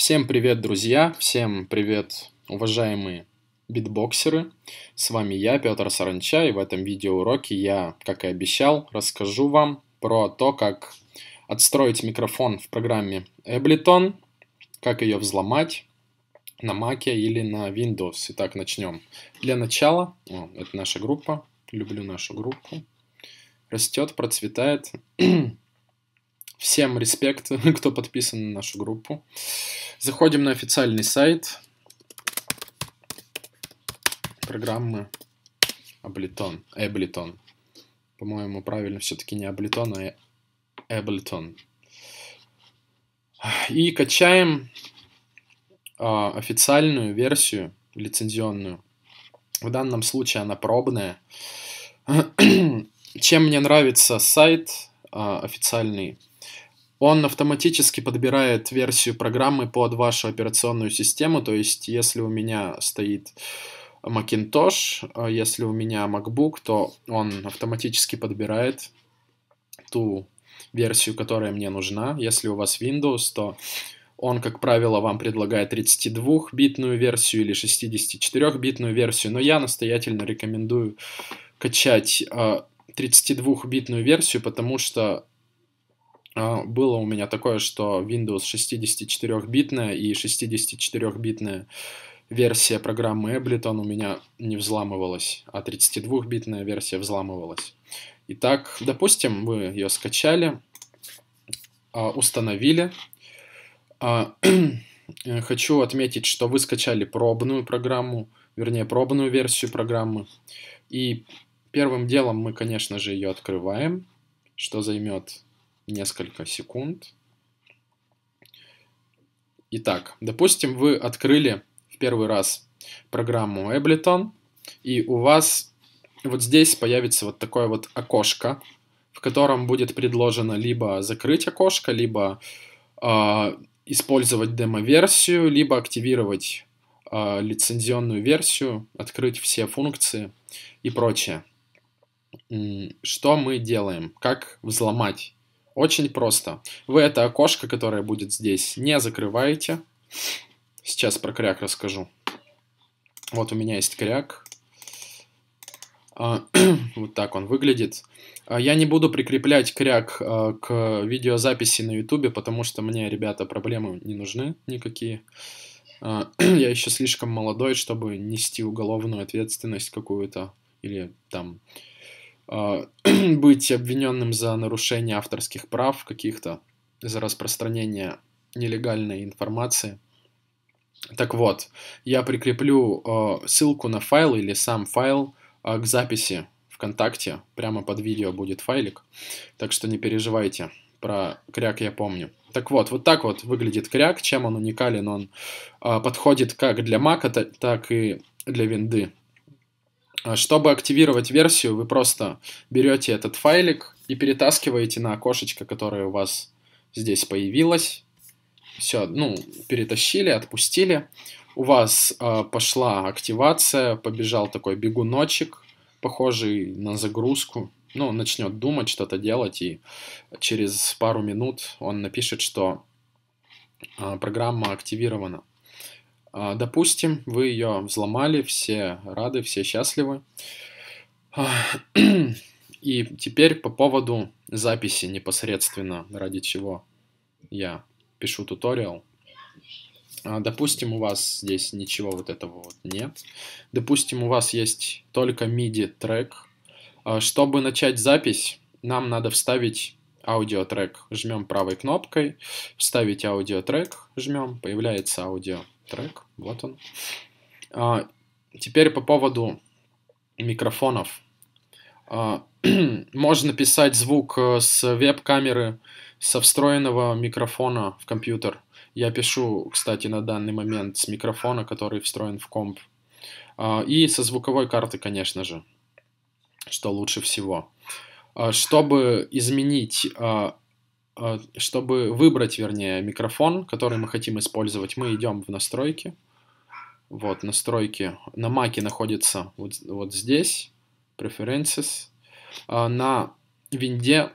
Всем привет, друзья! Всем привет, уважаемые битбоксеры! С вами я, Петр Саранча, и в этом видеоуроке я, как и обещал, расскажу вам про то, как отстроить микрофон в программе Ableton, как ее взломать на Mac или на Windows. Итак, начнем. Для начала, о, это наша группа, люблю нашу группу, растет, процветает. Всем респект, кто подписан на нашу группу. Заходим на официальный сайт программы Ableton. Ableton. По-моему, правильно все-таки не Ableton, а Ableton. И качаем э, официальную версию, лицензионную. В данном случае она пробная. Чем мне нравится сайт э, официальный он автоматически подбирает версию программы под вашу операционную систему, то есть если у меня стоит Macintosh, а если у меня MacBook, то он автоматически подбирает ту версию, которая мне нужна. Если у вас Windows, то он, как правило, вам предлагает 32-битную версию или 64-битную версию, но я настоятельно рекомендую качать 32-битную а, версию, потому что а, было у меня такое, что Windows 64-битная и 64-битная версия программы Ableton у меня не взламывалась, а 32-битная версия взламывалась. Итак, допустим, вы ее скачали, а, установили. А, хочу отметить, что вы скачали пробную программу, вернее, пробную версию программы. И первым делом мы, конечно же, ее открываем, что займет несколько секунд. Итак, допустим, вы открыли в первый раз программу Ableton, и у вас вот здесь появится вот такое вот окошко, в котором будет предложено либо закрыть окошко, либо э, использовать демо-версию, либо активировать э, лицензионную версию, открыть все функции и прочее. Что мы делаем? Как взломать очень просто. Вы это окошко, которое будет здесь, не закрываете. Сейчас про кряк расскажу. Вот у меня есть кряк. А, вот так он выглядит. А, я не буду прикреплять кряк а, к видеозаписи на Ютубе, потому что мне, ребята, проблемы не нужны никакие. Я еще слишком молодой, чтобы нести уголовную ответственность какую-то или там Э, быть обвиненным за нарушение авторских прав каких-то, за распространение нелегальной информации. Так вот, я прикреплю э, ссылку на файл или сам файл э, к записи ВКонтакте. Прямо под видео будет файлик. Так что не переживайте. Про кряк я помню. Так вот, вот так вот выглядит кряк. Чем он уникален? Он подходит как для мака, так и для винды. А чтобы активировать версию, вы просто берете этот файлик и перетаскиваете на окошечко, которое у вас здесь появилось. Все, ну, перетащили, отпустили. У вас э, пошла активация, побежал такой бегуночек, похожий на загрузку. Ну, начнет думать, что-то делать, и через пару минут он напишет, что э, программа активирована. А, допустим, вы ее взломали, все рады, все счастливы. И теперь по поводу записи непосредственно, ради чего я пишу туториал. А, допустим, у вас здесь ничего вот этого вот нет. Допустим, у вас есть только MIDI трек. А, чтобы начать запись, нам надо вставить аудиотрек. Жмем правой кнопкой, вставить аудиотрек, жмем, появляется аудио трек, вот он. А, теперь по поводу микрофонов. А, можно писать звук э, с веб-камеры, со встроенного микрофона в компьютер. Я пишу, кстати, на данный момент с микрофона, который встроен в комп. А, и со звуковой карты, конечно же, что лучше всего. А, чтобы изменить а, Э, чтобы выбрать, вернее, микрофон, который мы хотим использовать, мы идем в настройки. Вот, настройки. На маке находится вот, вот здесь, preferences. Э, на винде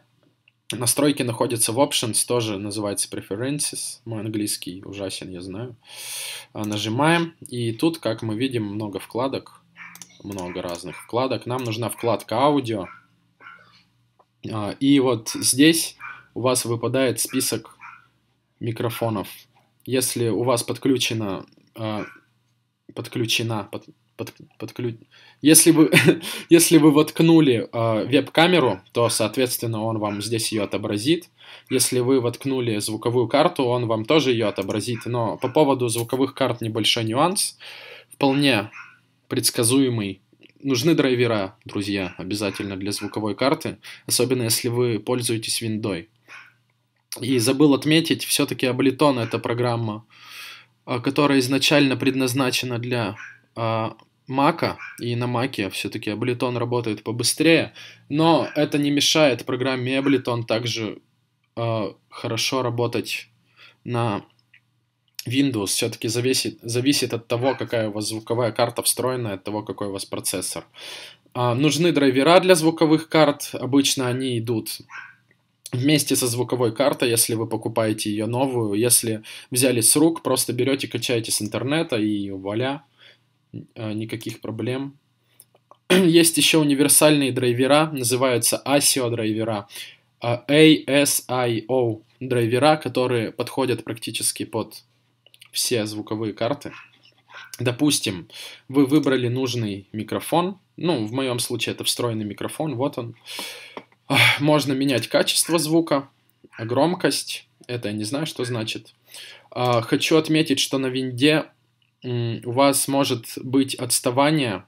настройки находятся в options, тоже называется preferences. Мой английский ужасен, я знаю. Э, нажимаем, и тут, как мы видим, много вкладок, много разных вкладок. Нам нужна вкладка аудио. И вот здесь у вас выпадает список микрофонов. Если у вас подключено, э, подключена, под, под, подклю... если, вы, если вы воткнули э, веб-камеру, то, соответственно, он вам здесь ее отобразит. Если вы воткнули звуковую карту, он вам тоже ее отобразит. Но по поводу звуковых карт небольшой нюанс. Вполне предсказуемый. Нужны драйвера, друзья, обязательно для звуковой карты, особенно если вы пользуетесь Windows. И забыл отметить, все-таки Аболитон это программа, а, которая изначально предназначена для а, Мака, и на Маке все-таки Ableton работает побыстрее, но это не мешает программе Ableton также э, хорошо работать на Windows. Все-таки зависит, зависит от того, какая у вас звуковая карта встроена, от того, какой у вас процессор. Э, нужны драйвера для звуковых карт, обычно они идут вместе со звуковой картой, если вы покупаете ее новую, если взяли с рук, просто берете, качаете с интернета и вуаля, э, никаких проблем. Есть еще универсальные драйвера, называются ASIO драйвера, э, ASIO драйвера, которые подходят практически под все звуковые карты. Допустим, вы выбрали нужный микрофон, ну, в моем случае это встроенный микрофон, вот он, можно менять качество звука, громкость. Это я не знаю, что значит. А, хочу отметить, что на винде у вас может быть отставание,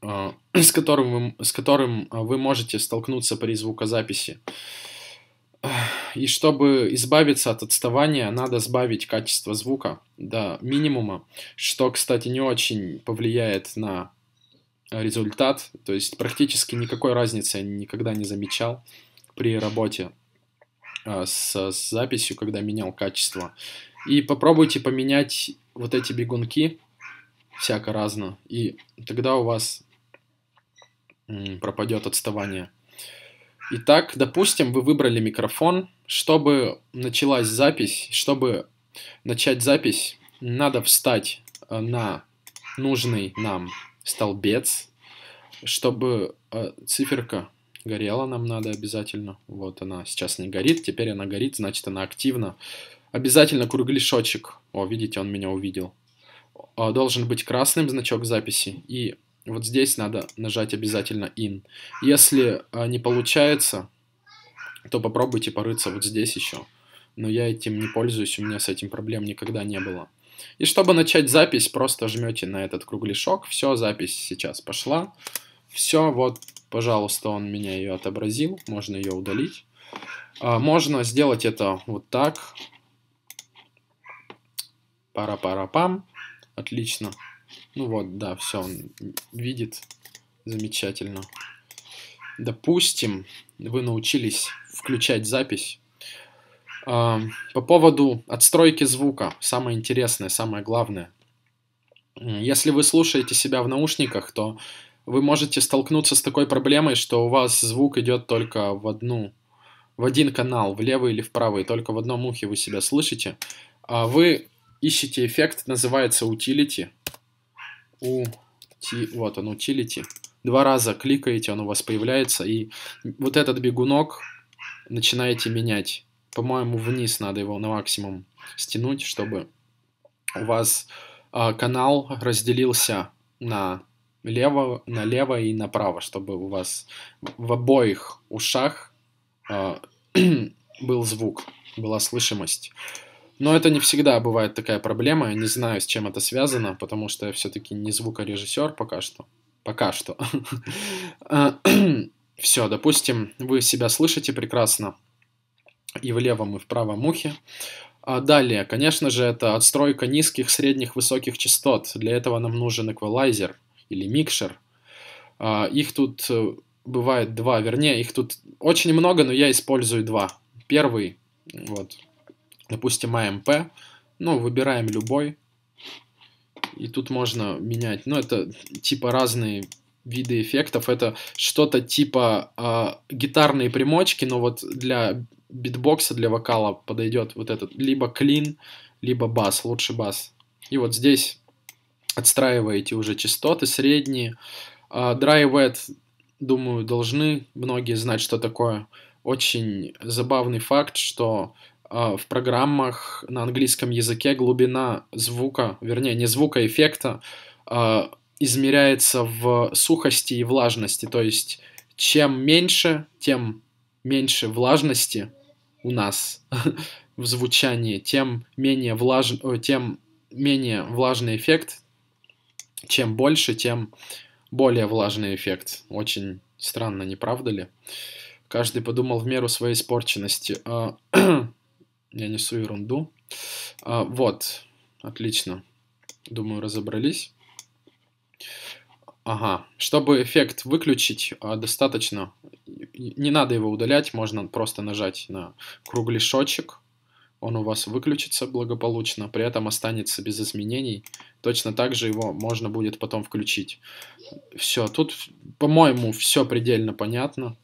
а, с которым вы, с которым а, вы можете столкнуться при звукозаписи. И чтобы избавиться от отставания, надо сбавить качество звука до минимума, что, кстати, не очень повлияет на результат, то есть практически никакой разницы я никогда не замечал при работе а, с, записью, когда менял качество. И попробуйте поменять вот эти бегунки всяко разно, и тогда у вас пропадет отставание. Итак, допустим, вы выбрали микрофон. Чтобы началась запись, чтобы начать запись, надо встать а, на нужный нам столбец, чтобы э, циферка горела нам надо обязательно. Вот она сейчас не горит, теперь она горит, значит она активна. Обязательно кругляшочек. О, видите, он меня увидел. Э, должен быть красным значок записи. И вот здесь надо нажать обязательно in. Если э, не получается, то попробуйте порыться вот здесь еще. Но я этим не пользуюсь, у меня с этим проблем никогда не было. И чтобы начать запись, просто жмете на этот кругляшок. Все, запись сейчас пошла. Все, вот, пожалуйста, он меня ее отобразил. Можно ее удалить. А, можно сделать это вот так. Пара-пара-пам. Отлично. Ну вот, да, все, он видит. Замечательно. Допустим, вы научились включать запись по поводу отстройки звука, самое интересное, самое главное. Если вы слушаете себя в наушниках, то вы можете столкнуться с такой проблемой, что у вас звук идет только в одну, в один канал, в левый или в правый, только в одном ухе вы себя слышите. А вы ищете эффект, называется utility. У вот он, utility. Два раза кликаете, он у вас появляется, и вот этот бегунок начинаете менять по-моему, вниз надо его на максимум стянуть, чтобы у вас э, канал разделился на лево, на лево и направо, чтобы у вас в обоих ушах э, был звук, была слышимость. Но это не всегда бывает такая проблема. Я не знаю, с чем это связано, потому что я все-таки не звукорежиссер пока что. Пока что. А, Все, допустим, вы себя слышите прекрасно и в левом, и в правом ухе. А далее, конечно же, это отстройка низких, средних, высоких частот. Для этого нам нужен эквалайзер или микшер. А, их тут э, бывает два, вернее, их тут очень много, но я использую два. Первый, вот, допустим, AMP, а ну, выбираем любой, и тут можно менять, ну, это типа разные виды эффектов. Это что-то типа э, гитарные примочки, но вот для битбокса, для вокала подойдет вот этот либо клин, либо бас, лучше бас. И вот здесь отстраиваете уже частоты средние. Э, думаю, должны многие знать, что такое. Очень забавный факт, что э, в программах на английском языке глубина звука, вернее, не звука, эффекта э, измеряется в сухости и влажности. То есть чем меньше, тем меньше влажности у нас в звучании, тем менее, влаж... тем менее влажный эффект, чем больше, тем более влажный эффект. Очень странно, не правда ли? Каждый подумал в меру своей испорченности. А, я несу ерунду. А, вот, отлично. Думаю, разобрались. Ага. Чтобы эффект выключить, а, достаточно, не надо его удалять, можно просто нажать на кругляшочек, он у вас выключится благополучно, при этом останется без изменений. Точно так же его можно будет потом включить. Все, тут, по-моему, все предельно понятно.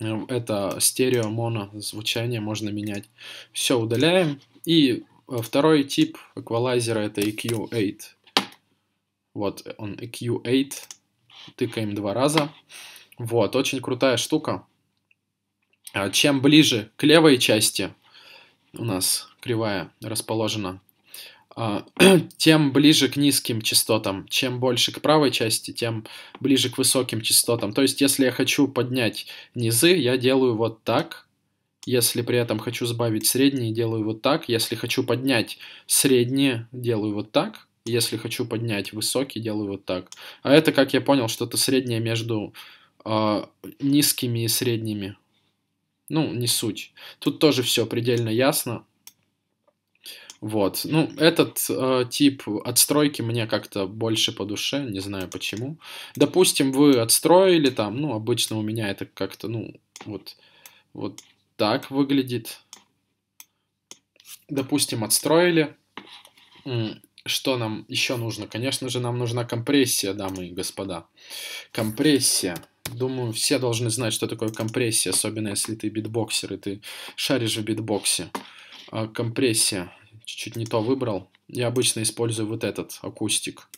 Это стерео, моно, звучание можно менять. Все удаляем. И а, второй тип эквалайзера это EQ8. Вот э, он EQ8, тыкаем два раза. Вот, очень крутая штука. А чем ближе к левой части у нас кривая расположена, а, тем ближе к низким частотам, чем больше к правой части, тем ближе к высоким частотам. То есть, если я хочу поднять низы, я делаю вот так. Если при этом хочу сбавить средние, делаю вот так. Если хочу поднять средние, делаю вот так. Если хочу поднять высокий, делаю вот так. А это, как я понял, что-то среднее между э, низкими и средними. Ну, не суть. Тут тоже все предельно ясно. Вот. Ну, этот э, тип отстройки мне как-то больше по душе, не знаю почему. Допустим, вы отстроили там, ну, обычно у меня это как-то, ну, вот, вот так выглядит. Допустим, отстроили что нам еще нужно? Конечно же, нам нужна компрессия, дамы и господа. Компрессия. Думаю, все должны знать, что такое компрессия, особенно если ты битбоксер и ты шаришь в битбоксе. А, компрессия. Чуть-чуть не то выбрал. Я обычно использую вот этот акустик.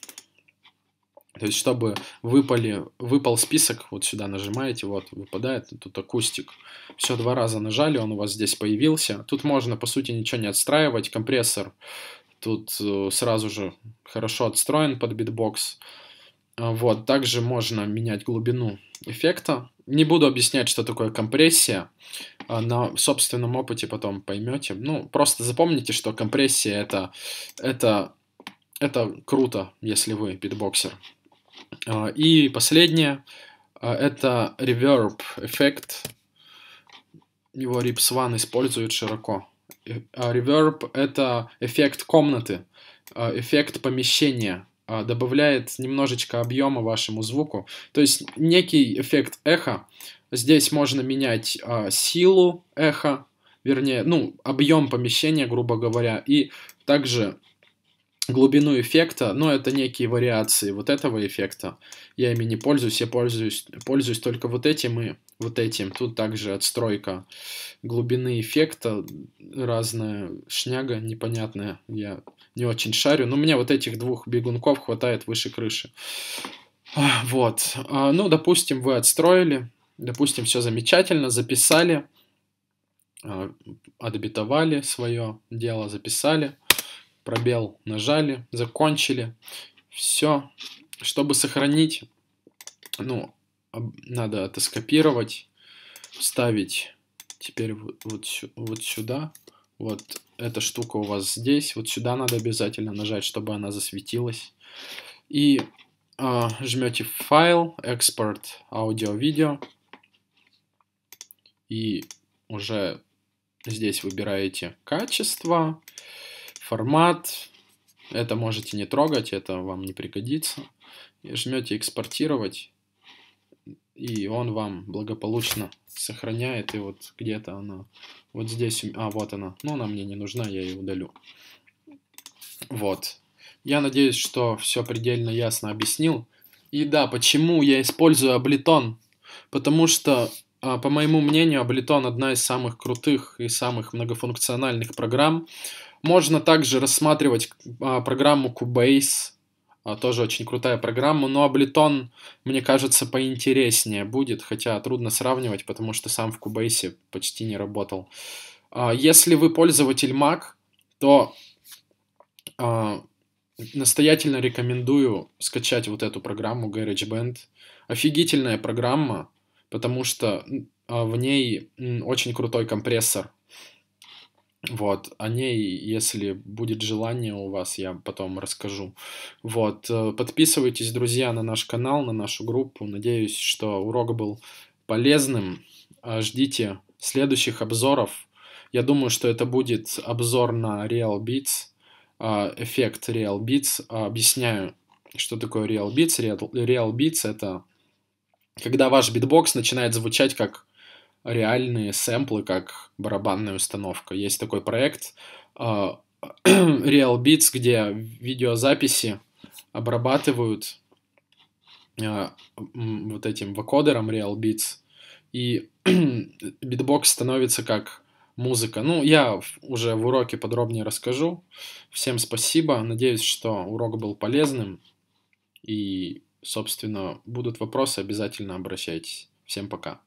То есть, чтобы выпали, выпал список, вот сюда нажимаете, вот выпадает, тут акустик. Все, два раза нажали, он у вас здесь появился. Тут можно, по сути, ничего не отстраивать. Компрессор тут э, сразу же хорошо отстроен под битбокс. А, вот, также можно менять глубину эффекта. Не буду объяснять, что такое компрессия. А, на собственном опыте потом поймете. Ну, просто запомните, что компрессия это, это, это круто, если вы битбоксер. А, и последнее, это реверб эффект. Его Rips One использует широко. А, reverb — это эффект комнаты, а, эффект помещения, а, добавляет немножечко объема вашему звуку. То есть некий эффект эхо. Здесь можно менять силу эха, вернее, ну, объем помещения, грубо говоря, и также глубину эффекта, но это некие вариации вот этого эффекта. Я ими не пользуюсь, я пользуюсь, пользуюсь только вот этим и вот этим. Тут также отстройка глубины эффекта, разная шняга непонятная, я не очень шарю. Но у меня вот этих двух бегунков хватает выше крыши. Вот. А, ну, допустим, вы отстроили, допустим, все замечательно, записали, отбитовали а, свое дело, записали – пробел нажали, закончили. Все. Чтобы сохранить, ну, надо это скопировать, вставить теперь вот, вот, сюда. Вот эта штука у вас здесь. Вот сюда надо обязательно нажать, чтобы она засветилась. И э, а, жмете файл, экспорт, аудио, видео. И уже здесь выбираете Качество формат, это можете не трогать, это вам не пригодится. И жмете экспортировать, и он вам благополучно сохраняет, и вот где-то она, вот здесь, а вот она, но она мне не нужна, я ее удалю. Вот. Я надеюсь, что все предельно ясно объяснил. И да, почему я использую Ableton? Потому что, а, по моему мнению, Ableton одна из самых крутых и самых многофункциональных программ, можно также рассматривать а, программу Cubase, а, тоже очень крутая программа, но Ableton, мне кажется, поинтереснее будет, хотя трудно сравнивать, потому что сам в Cubase почти не работал. А, если вы пользователь Mac, то настоятельно рекомендую скачать вот эту программу GarageBand. Офигительная программа, потому что в ней очень крутой компрессор вот, о ней, если будет желание у вас, я потом расскажу. Вот, э, подписывайтесь, друзья, на наш канал, на нашу группу. Надеюсь, что урок был полезным. А ждите следующих обзоров. Я думаю, что это будет обзор на Real Beats, а, эффект Real Beats. А, объясняю, что такое Real Beats. Real Real Beats — это когда ваш битбокс начинает звучать как реальные сэмплы, как барабанная установка. Есть такой проект а, Real Beats, где видеозаписи обрабатывают а, вот этим вокодером Real Beats, и битбокс становится как музыка. Ну, я уже в уроке подробнее расскажу. Всем спасибо. Надеюсь, что урок был полезным. И, собственно, будут вопросы, обязательно обращайтесь. Всем пока.